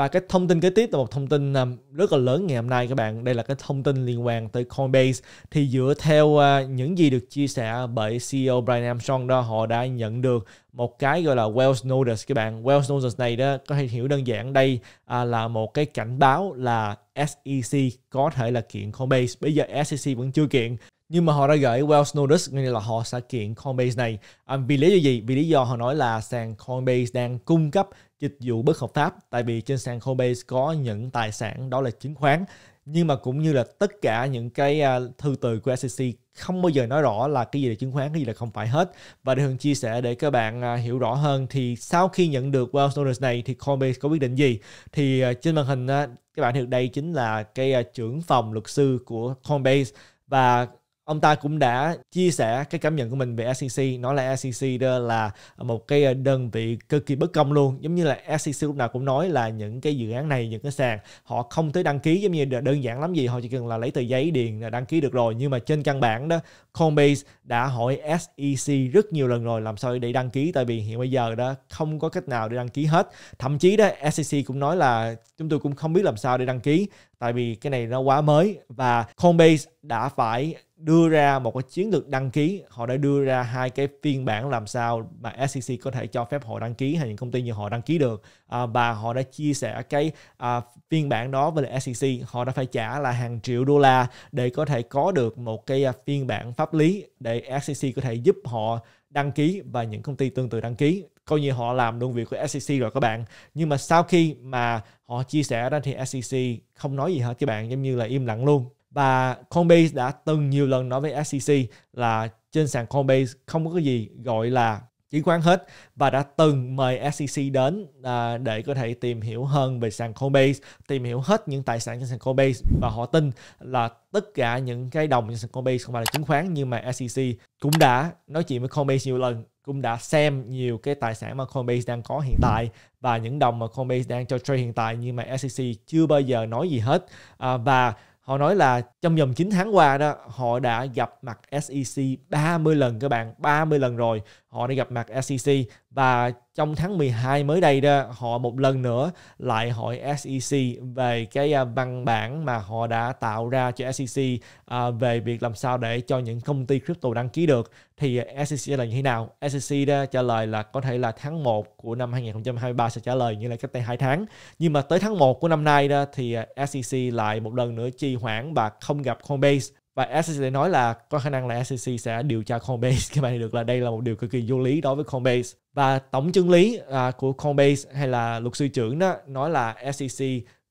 và cái thông tin kế tiếp là một thông tin à, rất là lớn ngày hôm nay các bạn. Đây là cái thông tin liên quan tới Coinbase. Thì dựa theo à, những gì được chia sẻ bởi CEO Brian Armstrong đó, họ đã nhận được một cái gọi là Wells Notice các bạn. Wells Notice này đó có thể hiểu đơn giản đây à, là một cái cảnh báo là SEC có thể là kiện Coinbase. Bây giờ SEC vẫn chưa kiện nhưng mà họ đã gửi Wells Notice, nghĩa là họ sẽ kiện Coinbase này. À, vì lý do gì? Vì lý do họ nói là sàn Coinbase đang cung cấp dịch vụ bất hợp pháp, tại vì trên sàn Coinbase có những tài sản đó là chứng khoán, nhưng mà cũng như là tất cả những cái à, thư từ của SEC không bao giờ nói rõ là cái gì là chứng khoán, cái gì là không phải hết. Và để Hường chia sẻ để các bạn à, hiểu rõ hơn thì sau khi nhận được Wells Notice này thì Coinbase có quyết định gì? Thì à, trên màn hình các bạn thấy đây chính là cái trưởng phòng luật sư của Coinbase và ông ta cũng đã chia sẻ cái cảm nhận của mình về SEC nói là SEC đó là một cái ờ, đơn vị cực kỳ bất công luôn giống như là SEC lúc nào cũng nói là những cái dự án này những cái sàn họ không tới đăng ký giống như đơn giản lắm gì họ chỉ cần là lấy tờ giấy điền là đăng ký được rồi nhưng mà trên căn bản đó Coinbase đã hỏi SEC rất nhiều lần rồi làm sao để đăng ký tại vì hiện bây giờ đó không có cách nào để đăng ký hết thậm chí đó SEC cũng nói là chúng tôi cũng không biết làm sao để đăng ký tại vì cái này nó quá mới và Coinbase đã phải đưa ra một cái chiến lược đăng ký họ đã đưa ra hai cái phiên bản làm sao mà SEC có thể cho phép họ đăng ký hay những công ty như họ đăng ký được à, và họ đã chia sẻ cái à, phiên bản đó với lại SEC họ đã phải trả là hàng triệu đô la để có thể có được một cái à, phiên bản pháp lý để SEC có thể giúp họ đăng ký và những công ty tương tự đăng ký coi như họ làm đơn việc của SEC rồi các bạn nhưng mà sau khi mà họ chia sẻ ra thì SEC không nói gì hết các bạn giống như là im lặng luôn và Coinbase đã từng nhiều lần nói với SEC là trên sàn Coinbase không có cái gì gọi là chứng khoán hết và đã từng mời SEC đến à, để có thể tìm hiểu hơn về sàn Coinbase, tìm hiểu hết những tài sản trên sàn Coinbase và họ tin là tất cả những cái đồng trên sàn Coinbase không phải là chứng khoán nhưng mà SEC cũng đã nói chuyện với Coinbase nhiều lần, cũng đã xem nhiều cái tài sản mà Coinbase đang có hiện tại và những đồng mà Coinbase đang cho trade hiện tại nhưng mà SEC chưa bao giờ nói gì hết à, và họ nói là trong vòng 9 tháng qua đó họ đã gặp mặt SEC 30 lần các bạn 30 lần rồi họ đã gặp mặt SEC và trong tháng 12 mới đây đó họ một lần nữa lại hỏi SEC về cái à, văn bản mà họ đã tạo ra cho SEC à, về việc làm sao để cho những công ty crypto đăng ký được thì à, SEC là như thế nào? SEC đã trả lời là có thể là tháng 1 của năm 2023 sẽ trả lời như là cách đây 2 tháng. Nhưng mà tới tháng 1 của năm nay đó thì SEC lại một lần nữa trì hoãn và không gặp Coinbase và SEC sẽ nói là có khả năng là SEC sẽ điều tra Coinbase các bạn được là đây là một điều cực kỳ vô lý đối với Coinbase và tổng chân lý à, của Coinbase hay là luật sư trưởng đó nói là SEC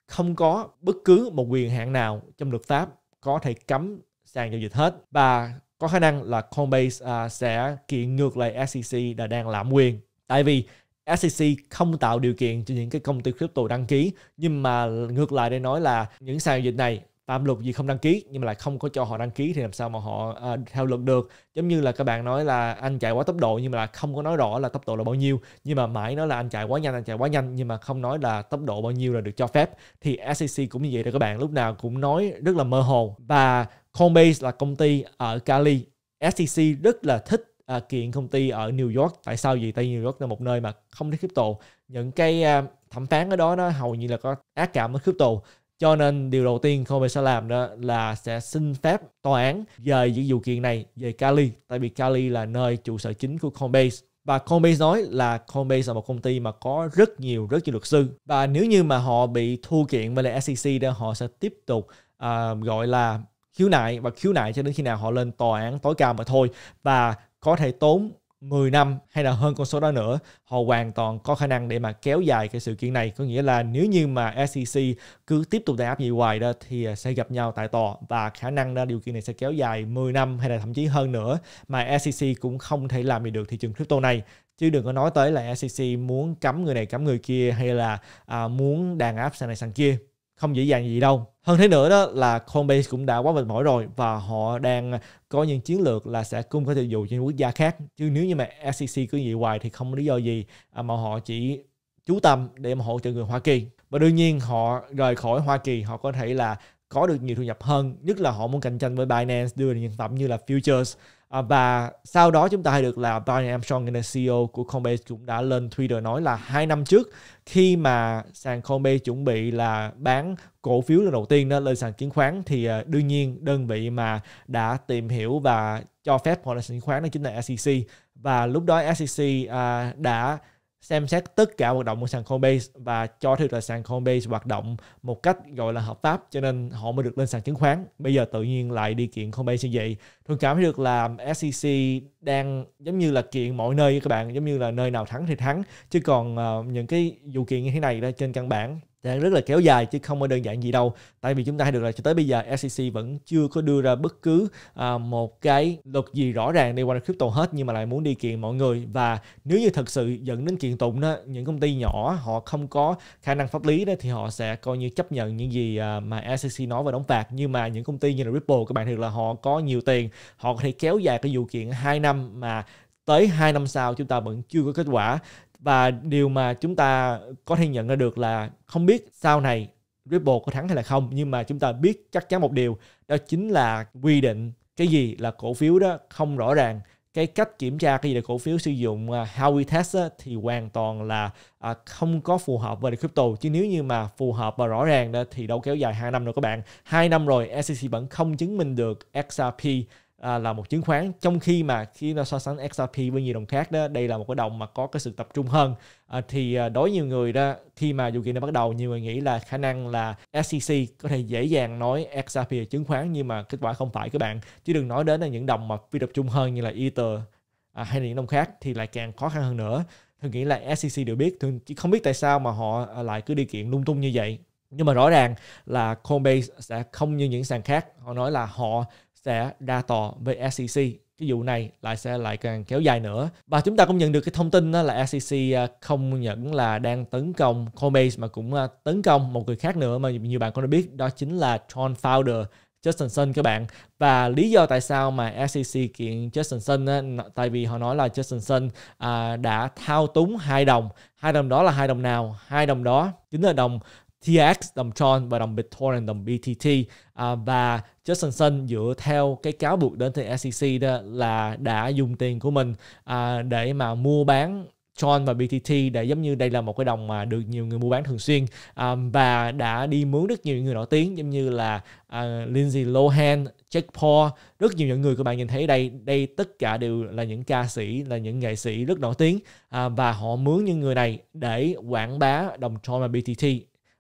không có bất cứ một quyền hạn nào trong luật pháp có thể cấm sàn giao dịch hết và có khả năng là Coinbase à, sẽ kiện ngược lại SEC là đang lạm quyền tại vì SEC không tạo điều kiện cho những cái công ty crypto đăng ký nhưng mà ngược lại để nói là những sàn giao dịch này tam luật gì không đăng ký nhưng mà lại không có cho họ đăng ký thì làm sao mà họ à, theo luật được giống như là các bạn nói là anh chạy quá tốc độ nhưng mà là không có nói rõ là tốc độ là bao nhiêu nhưng mà mãi nói là anh chạy quá nhanh anh chạy quá nhanh nhưng mà không nói là tốc độ bao nhiêu là được cho phép thì SEC cũng như vậy đó các bạn lúc nào cũng nói rất là mơ hồ và Coinbase là công ty ở Cali SEC rất là thích à, kiện công ty ở New York tại sao vậy tại New York là một nơi mà không thích crypto những cái à, thẩm phán ở đó nó hầu như là có ác cảm với crypto cho nên điều đầu tiên Khome sẽ làm đó là sẽ xin phép tòa án dời những vụ kiện này về Cali tại vì Cali là nơi trụ sở chính của Coinbase và Coinbase nói là Coinbase là một công ty mà có rất nhiều rất nhiều luật sư và nếu như mà họ bị thu kiện với lại SEC đó họ sẽ tiếp tục uh, gọi là khiếu nại và khiếu nại cho đến khi nào họ lên tòa án tối cao mà thôi và có thể tốn 10 năm hay là hơn con số đó nữa, họ hoàn toàn có khả năng để mà kéo dài cái sự kiện này. Có nghĩa là nếu như mà SEC cứ tiếp tục đàn áp như hoài đó thì à, sẽ gặp nhau tại tòa và khả năng đó điều kiện này sẽ kéo dài 10 năm hay là thậm chí hơn nữa mà SEC cũng không thể làm gì được thị trường crypto này chứ đừng có nói tới là SEC muốn cấm người này cấm người kia hay là à, muốn đàn áp sàn này sàn kia không dễ dàng gì đâu hơn thế nữa đó là Coinbase cũng đã quá mệt mỏi rồi và họ đang có những chiến lược là sẽ cung cấp dịch vụ cho những quốc gia khác chứ nếu như mà SEC cứ vậy hoài thì không có lý do gì à, mà họ chỉ chú tâm để mà hỗ trợ người Hoa Kỳ và đương nhiên họ rời khỏi Hoa Kỳ họ có thể là có được nhiều thu nhập hơn nhất là họ muốn cạnh tranh với Binance đưa những phẩm như là futures à, và sau đó chúng ta hay được là Brian Armstrong là CEO của Coinbase cũng đã lên Twitter nói là hai năm trước khi mà sàn Coinbase chuẩn bị là bán cổ phiếu lần đầu tiên đó lên sàn chứng khoán thì à, đương nhiên đơn vị mà đã tìm hiểu và cho phép hoạt động chứng khoán đó chính là SEC và lúc đó SEC à, đã xem xét tất cả hoạt động của sàn Coinbase và cho thấy là sàn Coinbase hoạt động một cách gọi là hợp pháp cho nên họ mới được lên sàn chứng khoán. Bây giờ tự nhiên lại đi kiện Coinbase như vậy. Tôi cảm thấy được là SEC đang giống như là kiện mọi nơi các bạn, giống như là nơi nào thắng thì thắng. Chứ còn uh, những cái vụ kiện như thế này đó trên căn bản rất là kéo dài chứ không có đơn giản gì đâu tại vì chúng ta được là cho tới bây giờ SEC vẫn chưa có đưa ra bất cứ à, một cái luật gì rõ ràng liên quan đến crypto hết nhưng mà lại muốn đi kiện mọi người và nếu như thật sự dẫn đến kiện tụng đó những công ty nhỏ họ không có khả năng pháp lý đó thì họ sẽ coi như chấp nhận những gì à, mà SEC nói và đóng phạt nhưng mà những công ty như là Ripple các bạn thiệt là họ có nhiều tiền họ có thể kéo dài cái vụ kiện 2 năm mà tới 2 năm sau chúng ta vẫn chưa có kết quả và điều mà chúng ta có thể nhận ra được là không biết sau này Ripple có thắng hay là không nhưng mà chúng ta biết chắc chắn một điều đó chính là quy định cái gì là cổ phiếu đó không rõ ràng cái cách kiểm tra cái gì là cổ phiếu sử dụng à, Howey test á, thì hoàn toàn là à, không có phù hợp với crypto chứ nếu như mà phù hợp và rõ ràng đó, thì đâu kéo dài hai năm rồi các bạn hai năm rồi SEC vẫn không chứng minh được XRP à, là một chứng khoán trong khi mà khi nó so sánh XRP với nhiều đồng khác đó đây là một cái đồng mà có cái sự tập trung hơn à, thì à, đối với nhiều người đó khi mà dù kỳ nó bắt đầu nhiều người nghĩ là khả năng là SEC có thể dễ dàng nói XRP là chứng khoán nhưng mà kết quả không phải các bạn chứ đừng nói đến là những đồng mà phi tập trung hơn như là Ether à, hay là những đồng khác thì lại càng khó khăn hơn nữa thường nghĩ là SEC đều biết thường chỉ không biết tại sao mà họ à, lại cứ đi kiện lung tung như vậy nhưng mà rõ ràng là Coinbase sẽ không như những sàn khác họ nói là họ sẽ ra tòa với SEC cái vụ này lại sẽ lại càng kéo dài nữa và chúng ta cũng nhận được cái thông tin đó là SEC à, không những là đang tấn công Coinbase mà cũng à, tấn công một người khác nữa mà nhiều bạn cũng đã biết đó chính là Tron founder Justin Sun các bạn và lý do tại sao mà SEC kiện Justin Sun tại vì họ nói là Justin Sun à, đã thao túng hai đồng hai đồng đó là hai đồng nào hai đồng đó chính là đồng TX đồng Tron và đồng BitTorrent đồng BTT à, và Justin Sun dựa theo cái cáo buộc đến từ SEC đó là đã dùng tiền của mình à, để mà mua bán Tron và BTT để giống như đây là một cái đồng mà được nhiều người mua bán thường xuyên um, và đã đi mướn rất nhiều người nổi tiếng giống như là uh, Lindsay Lohan, Jack Paul, rất nhiều những người các bạn nhìn thấy đây, đây tất cả đều là những ca sĩ, là những nghệ sĩ rất nổi tiếng uh, và họ mướn những người này để quảng bá đồng Tron và BTT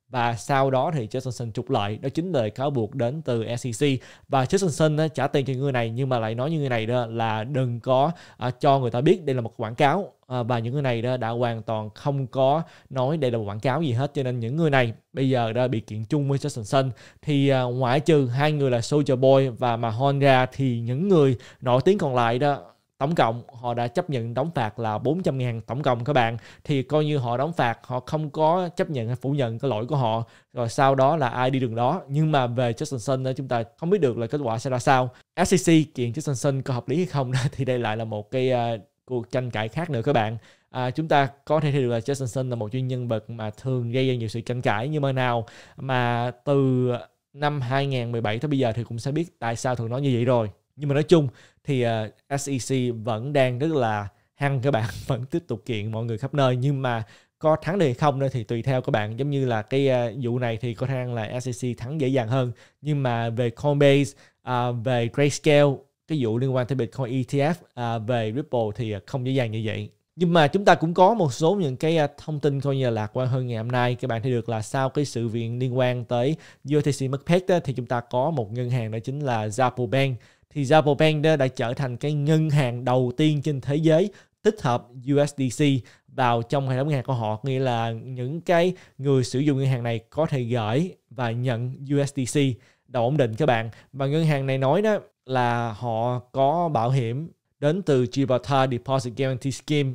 và sau đó thì Jason Johnson trục lợi đó chính là cáo buộc đến từ SEC và Jason Johnson trả tiền cho người này nhưng mà lại nói như người này đó là đừng có à, cho người ta biết đây là một quảng cáo à, và những người này đó đã hoàn toàn không có nói đây là một quảng cáo gì hết cho nên những người này bây giờ đã bị kiện chung với Jason Johnson thì à, ngoại trừ hai người là Soldier Boy và mà Honda thì những người nổi tiếng còn lại đó Tổng cộng họ đã chấp nhận đóng phạt là 400 ngàn tổng cộng các bạn Thì coi như họ đóng phạt Họ không có chấp nhận hay phủ nhận cái lỗi của họ Rồi sau đó là ai đi đường đó Nhưng mà về Justin Sun chúng ta không biết được là kết quả sẽ ra sao SEC kiện Justin Sun có hợp lý hay không đó, Thì đây lại là một cái uh, cuộc tranh cãi khác nữa các bạn à, chúng ta có thể thấy được là Jason Sun là một chuyên nhân vật mà thường gây ra nhiều sự tranh cãi nhưng mà nào mà từ năm 2017 tới bây giờ thì cũng sẽ biết tại sao thường nói như vậy rồi nhưng mà nói chung thì uh, ờ, SEC vẫn đang rất là hăng các bạn vẫn tiếp tục kiện mọi người khắp nơi nhưng mà có thắng được hay không nữa thì tùy theo các bạn giống như là cái uh, vụ này thì có thể là SEC thắng dễ dàng hơn nhưng mà về Coinbase uh, về Grayscale cái vụ liên quan tới Bitcoin ETF uh, về Ripple thì không dễ dàng như vậy nhưng mà chúng ta cũng có một số những cái thông tin coi như là lạc quan hơn ngày hôm nay các bạn thấy được là sau cái sự việc liên quan tới UTC mất thì chúng ta có một ngân hàng đó chính là Zapo Bank thì Rabobank đã trở thành cái ngân hàng đầu tiên trên thế giới tích hợp USDC vào trong hệ thống ngân hàng của họ nghĩa là những cái người sử dụng ngân hàng này có thể gửi và nhận USDC đầu ổn định các bạn và ngân hàng này nói đó là họ có bảo hiểm đến từ Gibraltar Deposit Guarantee Scheme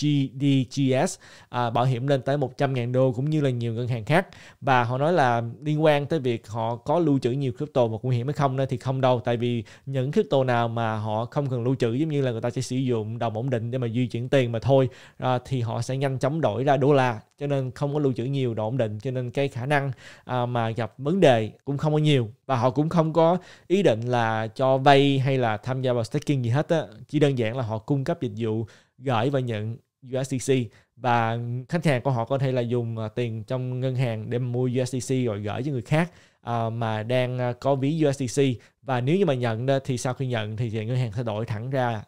GDGS à, bảo hiểm lên tới 100.000 đô cũng như là nhiều ngân hàng khác và họ nói là liên quan tới việc họ có lưu trữ nhiều crypto mà nguy hiểm hay không nên thì không đâu tại vì những crypto nào mà họ không cần lưu trữ giống như là người ta sẽ sử dụng đồng ổn định để mà di chuyển tiền mà thôi à, thì họ sẽ nhanh chóng đổi ra đô la cho nên không có lưu trữ nhiều đồng ổn định cho nên cái khả năng à, mà gặp vấn đề cũng không có nhiều và họ cũng không có ý định là cho vay hay là tham gia vào staking gì hết á chỉ đơn giản là họ cung cấp dịch vụ gửi và nhận USDC và khách hàng của họ có thể là dùng à, tiền trong ngân hàng để mua USDC rồi gửi cho người khác à, mà đang à, có ví USDC và nếu như mà nhận thì sau khi nhận thì ngân hàng sẽ đổi thẳng ra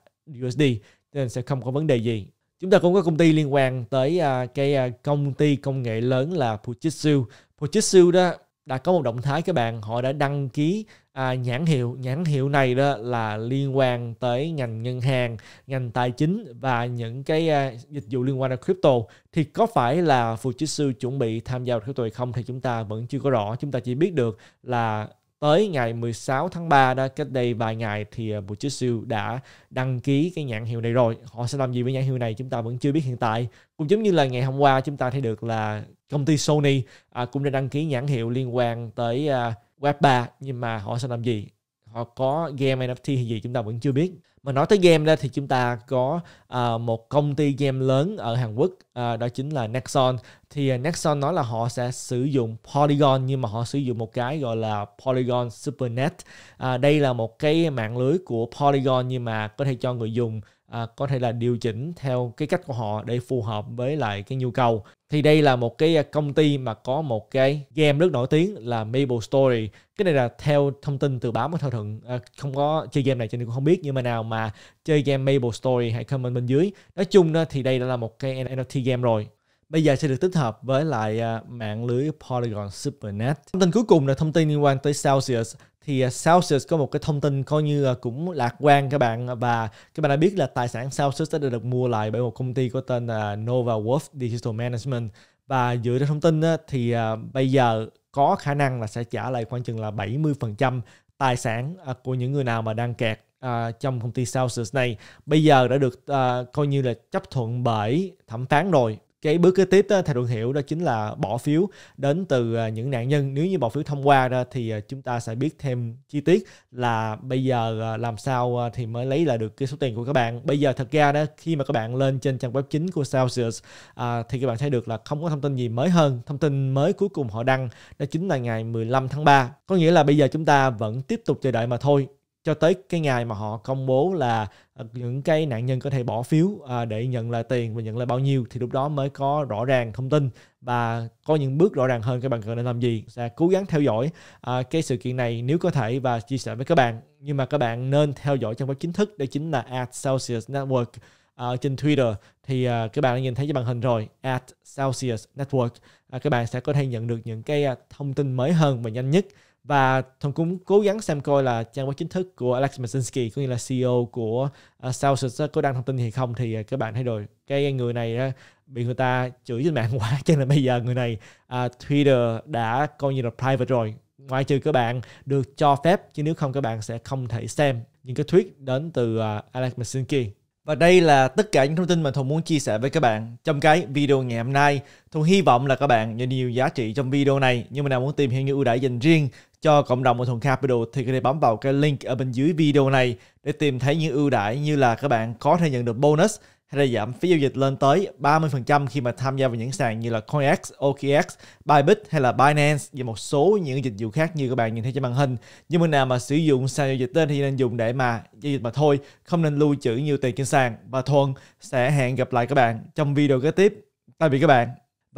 USD nên sẽ không có vấn đề gì chúng ta cũng có công ty liên quan tới cái công ty công nghệ lớn là Fujitsu Fujitsu đó đã có một động thái các bạn họ đã đăng ký à, nhãn hiệu nhãn hiệu này đó là liên quan tới ngành ngân hàng ngành tài chính và những cái à, dịch vụ liên quan đến crypto thì có phải là Fujitsu chuẩn bị tham gia vào crypto hay không thì chúng ta vẫn chưa có rõ chúng ta chỉ biết được là tới ngày 16 tháng 3 đó cách đây vài ngày thì à, Bujitsu đã đăng ký cái nhãn hiệu này rồi họ sẽ làm gì với nhãn hiệu này chúng ta vẫn chưa biết hiện tại cũng giống như là ngày hôm qua chúng ta thấy được là công ty Sony à, cũng đã đăng ký nhãn hiệu liên quan tới à, Web 3 nhưng mà họ sẽ làm gì họ có game NFT hay gì chúng ta vẫn chưa biết mà nói tới game ra thì chúng ta có uh, một công ty game lớn ở Hàn Quốc uh, đó chính là Nexon thì uh, Nexon nói là họ sẽ sử dụng Polygon nhưng mà họ sử dụng một cái gọi là Polygon Supernet uh, đây là một cái mạng lưới của Polygon nhưng mà có thể cho người dùng uh, có thể là điều chỉnh theo cái cách của họ để phù hợp với lại cái nhu cầu thì đây là một cái công ty mà có một cái game rất nổi tiếng là Maple Story cái này là theo thông tin từ báo mới thỏa thuận à, không có chơi game này cho nên cũng không biết nhưng mà nào mà chơi game Maple Story hãy comment bên dưới nói chung thì đây đã là một cái NFT game rồi bây giờ sẽ được tích hợp với lại à, mạng lưới Polygon Supernet. Thông tin cuối cùng là thông tin liên quan tới Celsius thì à, Celsius có một cái thông tin coi như cũng lạc quan các bạn và các bạn đã biết là tài sản Celsius đã được mua lại bởi một công ty có tên là Nova Wolf Digital Management và dựa trên thông tin thì à, bây giờ có khả năng là sẽ trả lại khoảng chừng là 70% tài sản của những người nào mà đang kẹt à, trong công ty Celsius này bây giờ đã được à, coi như là chấp thuận bởi thẩm phán rồi cái bước kế tiếp đó, theo Thuận Hiểu đó chính là bỏ phiếu đến từ à, những nạn nhân nếu như bỏ phiếu thông qua đó thì à, chúng ta sẽ biết thêm chi tiết là bây giờ à, làm sao thì mới lấy lại được cái số tiền của các bạn bây giờ thật ra đó khi mà các bạn lên trên trang web chính của Celsius à, thì các bạn thấy được là không có thông tin gì mới hơn thông tin mới cuối cùng họ đăng đó chính là ngày 15 tháng 3 có nghĩa là bây giờ chúng ta vẫn tiếp tục chờ đợi mà thôi cho tới cái ngày mà họ công bố là ờ, những cái nạn nhân có thể bỏ phiếu ờ, để nhận lại tiền và nhận lại bao nhiêu thì lúc đó mới có rõ ràng thông tin và có những bước rõ ràng hơn các bạn cần nên làm gì sẽ cố gắng theo dõi ờ, cái sự kiện này nếu có thể và chia sẻ với các bạn nhưng mà các bạn nên theo dõi trong web chính thức đó chính là at Celsius Network ở trên Twitter thì các bạn đã nhìn thấy trên màn hình rồi at Celsius Network các bạn sẽ có thể nhận được những cái thông tin mới hơn và nhanh nhất và thần cũng cố gắng xem coi là trang web chính thức của Alex Masinski có nghĩa là CEO của uh, à, Salesforce có đăng thông tin hay không thì uh, các bạn thấy rồi cái người này uh, bị người ta chửi trên mạng quá cho nên bây giờ người này uh, Twitter đã coi như là private rồi ngoại trừ các bạn được cho phép chứ nếu không các bạn sẽ không thể xem những cái tweet đến từ uh, Alex Masinski và đây là tất cả những thông tin mà Thùng muốn chia sẻ với các bạn trong cái video ngày hôm nay. Thùng hy vọng là các bạn nhận nhiều giá trị trong video này. Nhưng mà nào muốn tìm hiểu những ưu đãi dành riêng cho cộng đồng của Thuận Capital thì có thể bấm vào cái link ở bên dưới video này để tìm thấy những ưu đãi như là các bạn có thể nhận được bonus hay là giảm phí giao dịch lên tới 30% khi mà tham gia vào những sàn như là CoinX, OKX, Bybit hay là Binance và một số những dịch vụ khác như các bạn nhìn thấy trên màn hình. Nhưng mà nào mà sử dụng sàn giao dịch tên thì nên dùng để mà giao dịch mà thôi, không nên lưu trữ nhiều tiền trên sàn. Và Thuần sẽ hẹn gặp lại các bạn trong video kế tiếp. Tạm biệt các bạn.